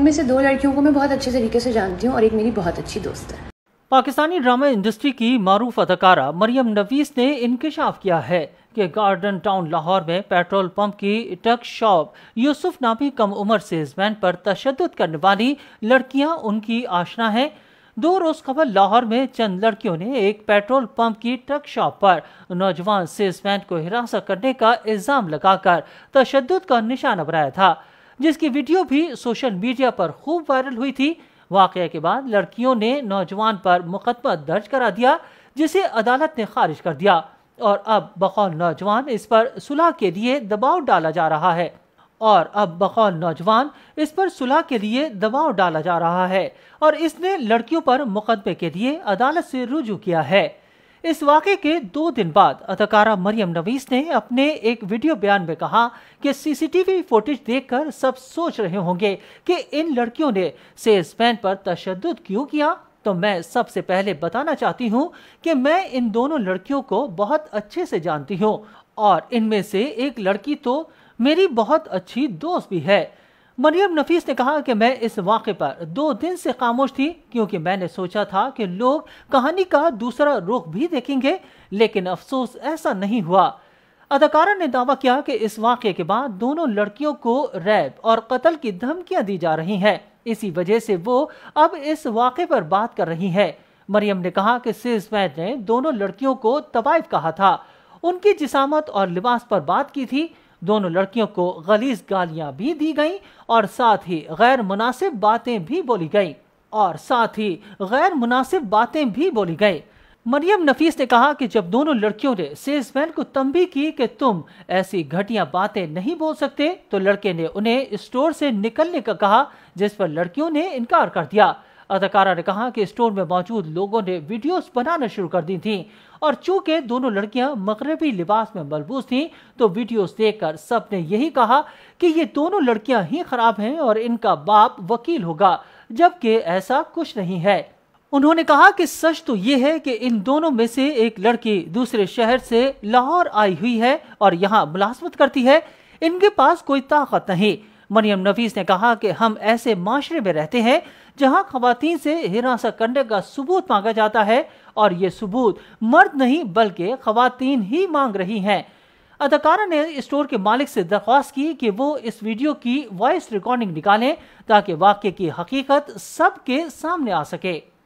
उनमें से दो लड़कियों को मैं बहुत अच्छे तरीके से जानती हूँ और एक मेरी बहुत अच्छी दोस्त है पाकिस्तानी ड्रामा इंडस्ट्री की मारूफ अदाकारा मरियम नवीस ने इंकशाफ किया है कि गार्डन टाउन लाहौर में पेट्रोल पंप की टक शॉप यूसुफ नामी कम उम्र सेल्समैन पर तशद करने वाली लड़कियां उनकी आशना हैं दो रोज खबर लाहौर में चंद लड़कियों ने एक पेट्रोल पंप की टक शॉप पर नौजवान सेल्समैन को हिरासत करने का इल्ज़ाम लगाकर तशद का निशाना बनाया था जिसकी वीडियो भी सोशल मीडिया पर खूब वायरल हुई थी वाकये के बाद लड़कियों ने नौजवान पर मुकदमा दर्ज करा दिया जिसे अदालत ने खारिज कर दिया और अब बकौल नौजवान इस पर सुलह के लिए दबाव डाला जा रहा है और अब बकौल नौजवान इस पर सुलह के लिए दबाव डाला जा रहा है और इसने लड़कियों पर मुकदमे के लिए अदालत से रुजू किया है इस वाक़े के दो दिन बाद अदाकारा मरियम नवीस ने अपने एक वीडियो बयान में कहा कि सीसीटीवी फुटेज देखकर सब सोच रहे होंगे कि इन लड़कियों ने सेल्समैन पर तशद क्यों किया तो मैं सबसे पहले बताना चाहती हूँ कि मैं इन दोनों लड़कियों को बहुत अच्छे से जानती हूँ और इनमें से एक लड़की तो मेरी बहुत अच्छी दोस्त भी है मरियम नफीस ने कहा कि मैं इस वाक़े पर दो दिन से खामोश थी क्योंकि मैंने सोचा था कि लोग कहानी का दूसरा रुख भी देखेंगे लेकिन अफसोस ऐसा नहीं हुआ अदाकारा ने दावा किया कि इस वाक़े के बाद दोनों लड़कियों को रैप और कत्ल की धमकियां दी जा रही हैं इसी वजह से वो अब इस वाक़े पर बात कर रही है मरियम ने कहा कि सिजमैन ने दोनों लड़कियों को तवाइफ कहा था उनकी जिसामत और लिबास पर बात की थी दोनों लड़कियों को गलीज गालियां भी दी गईं और साथ ही गैर मुनासिब बातें भी बोली गईं और साथ ही गैर मुनासिब बातें भी बोली गईं मरियम नफीस ने कहा कि जब दोनों लड़कियों ने सेल्समैन को तंबी की कि तुम ऐसी घटिया बातें नहीं बोल सकते तो लड़के ने उन्हें स्टोर से निकलने का कहा जिस पर लड़कियों ने इनकार कर दिया अदाकारा ने कहा कि स्टोर में मौजूद लोगों ने वीडियोस बनाना शुरू कर दी थी और चूंकि दोनों लड़कियां मगरबी लिबास में मलबूस थीं तो वीडियोस देखकर सब ने यही कहा कि ये दोनों लड़कियां ही खराब हैं और इनका बाप वकील होगा जबकि ऐसा कुछ नहीं है उन्होंने कहा कि सच तो ये है कि इन दोनों में से एक लड़की दूसरे शहर से लाहौर आई हुई है और यहाँ मुलाजमत करती है इनके पास कोई ताकत नहीं मरियम नफीस ने कहा कि हम ऐसे माशरे में रहते हैं जहां खातन से हिरासत करने का सबूत मांगा जाता है और ये सबूत मर्द नहीं बल्कि खातन ही मांग रही हैं अदाकारा ने स्टोर के मालिक से दरख्वास्त की कि वो इस वीडियो की वॉइस रिकॉर्डिंग निकालें ताकि वाक्य की हकीकत सबके सामने आ सके